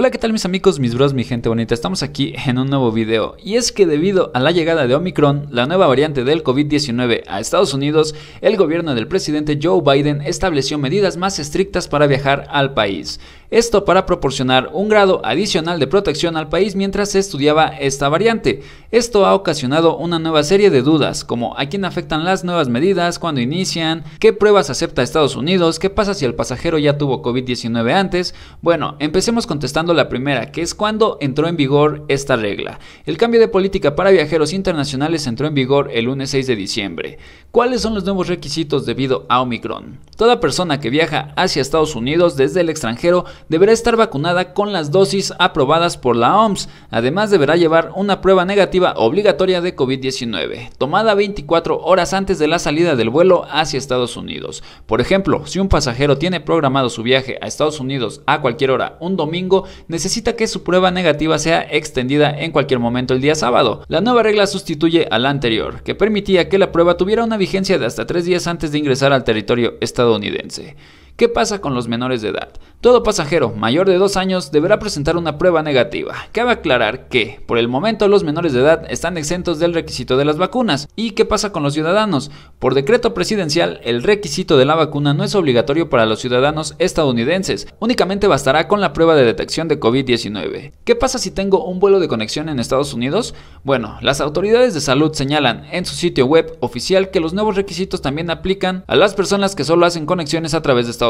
Hola, ¿qué tal mis amigos, mis bros, mi gente bonita? Estamos aquí en un nuevo video y es que debido a la llegada de Omicron, la nueva variante del COVID-19 a Estados Unidos, el gobierno del presidente Joe Biden estableció medidas más estrictas para viajar al país esto para proporcionar un grado adicional de protección al país mientras se estudiaba esta variante. Esto ha ocasionado una nueva serie de dudas, como a quién afectan las nuevas medidas, cuándo inician, qué pruebas acepta Estados Unidos, qué pasa si el pasajero ya tuvo COVID-19 antes. Bueno, empecemos contestando la primera, que es cuándo entró en vigor esta regla. El cambio de política para viajeros internacionales entró en vigor el lunes 6 de diciembre. ¿Cuáles son los nuevos requisitos debido a Omicron? Toda persona que viaja hacia Estados Unidos desde el extranjero deberá estar vacunada con las dosis aprobadas por la OMS. Además deberá llevar una prueba negativa obligatoria de COVID-19, tomada 24 horas antes de la salida del vuelo hacia Estados Unidos. Por ejemplo, si un pasajero tiene programado su viaje a Estados Unidos a cualquier hora un domingo, necesita que su prueba negativa sea extendida en cualquier momento el día sábado. La nueva regla sustituye a la anterior, que permitía que la prueba tuviera una vigencia de hasta tres días antes de ingresar al territorio estadounidense. ¿Qué pasa con los menores de edad? Todo pasajero mayor de dos años deberá presentar una prueba negativa. Cabe aclarar que, por el momento, los menores de edad están exentos del requisito de las vacunas. ¿Y qué pasa con los ciudadanos? Por decreto presidencial, el requisito de la vacuna no es obligatorio para los ciudadanos estadounidenses. Únicamente bastará con la prueba de detección de COVID-19. ¿Qué pasa si tengo un vuelo de conexión en Estados Unidos? Bueno, las autoridades de salud señalan en su sitio web oficial que los nuevos requisitos también aplican a las personas que solo hacen conexiones a través de Estados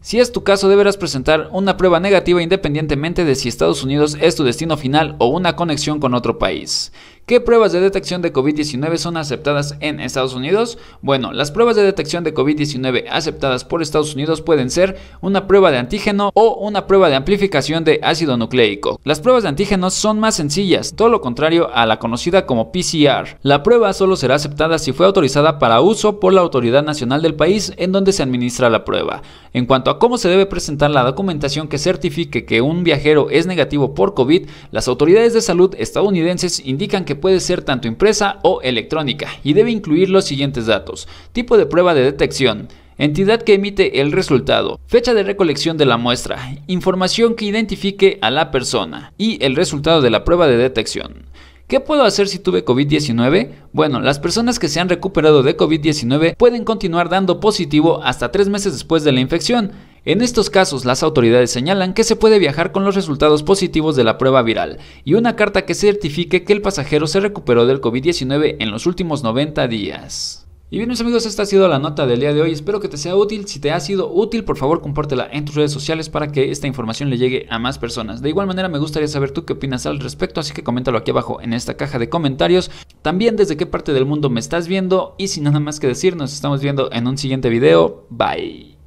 si es tu caso, deberás presentar una prueba negativa independientemente de si Estados Unidos es tu destino final o una conexión con otro país. ¿Qué pruebas de detección de COVID-19 son aceptadas en Estados Unidos? Bueno, las pruebas de detección de COVID-19 aceptadas por Estados Unidos pueden ser una prueba de antígeno o una prueba de amplificación de ácido nucleico. Las pruebas de antígenos son más sencillas, todo lo contrario a la conocida como PCR. La prueba solo será aceptada si fue autorizada para uso por la autoridad nacional del país en donde se administra la prueba. En cuanto a cómo se debe presentar la documentación que certifique que un viajero es negativo por COVID, las autoridades de salud estadounidenses indican que puede ser tanto impresa o electrónica y debe incluir los siguientes datos. Tipo de prueba de detección, entidad que emite el resultado, fecha de recolección de la muestra, información que identifique a la persona y el resultado de la prueba de detección. ¿Qué puedo hacer si tuve COVID-19? Bueno, las personas que se han recuperado de COVID-19 pueden continuar dando positivo hasta tres meses después de la infección. En estos casos, las autoridades señalan que se puede viajar con los resultados positivos de la prueba viral y una carta que certifique que el pasajero se recuperó del COVID-19 en los últimos 90 días. Y bien mis amigos, esta ha sido la nota del día de hoy, espero que te sea útil, si te ha sido útil por favor compártela en tus redes sociales para que esta información le llegue a más personas. De igual manera me gustaría saber tú qué opinas al respecto, así que coméntalo aquí abajo en esta caja de comentarios, también desde qué parte del mundo me estás viendo y sin nada más que decir, nos estamos viendo en un siguiente video, bye.